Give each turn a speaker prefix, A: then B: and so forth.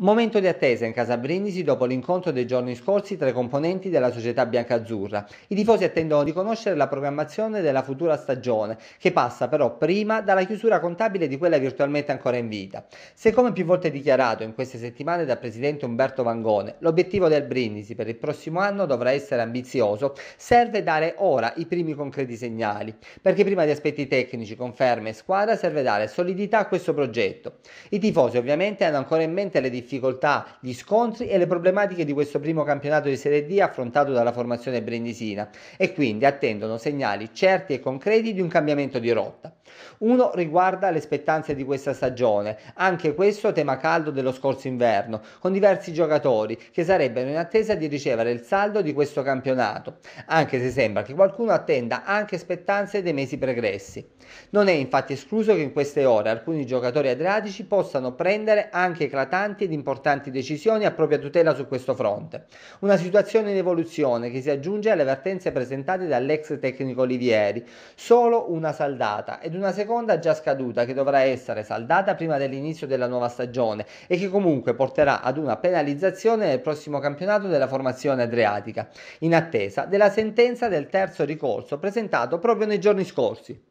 A: Momento di attesa in casa Brindisi dopo l'incontro dei giorni scorsi tra i componenti della società biancazzurra. I tifosi attendono di conoscere la programmazione della futura stagione, che passa però prima dalla chiusura contabile di quella virtualmente ancora in vita. Se come più volte dichiarato in queste settimane dal presidente Umberto Vangone, l'obiettivo del Brindisi per il prossimo anno dovrà essere ambizioso, serve dare ora i primi concreti segnali, perché prima di aspetti tecnici, conferme e squadra serve dare solidità a questo progetto. I tifosi ovviamente hanno ancora in mente le difficoltà difficoltà, gli scontri e le problematiche di questo primo campionato di Serie D affrontato dalla formazione brindisina e quindi attendono segnali certi e concreti di un cambiamento di rotta. Uno riguarda le spettanze di questa stagione, anche questo tema caldo dello scorso inverno, con diversi giocatori che sarebbero in attesa di ricevere il saldo di questo campionato, anche se sembra che qualcuno attenda anche spettanze dei mesi pregressi. Non è infatti escluso che in queste ore alcuni giocatori adriatici possano prendere anche eclatanti ed importanti decisioni a propria tutela su questo fronte. Una situazione in evoluzione che si aggiunge alle vertenze presentate dall'ex tecnico Olivieri, solo una saldata ed una seconda già scaduta che dovrà essere saldata prima dell'inizio della nuova stagione e che comunque porterà ad una penalizzazione nel prossimo campionato della formazione adriatica, in attesa della sentenza del terzo ricorso presentato proprio nei giorni scorsi.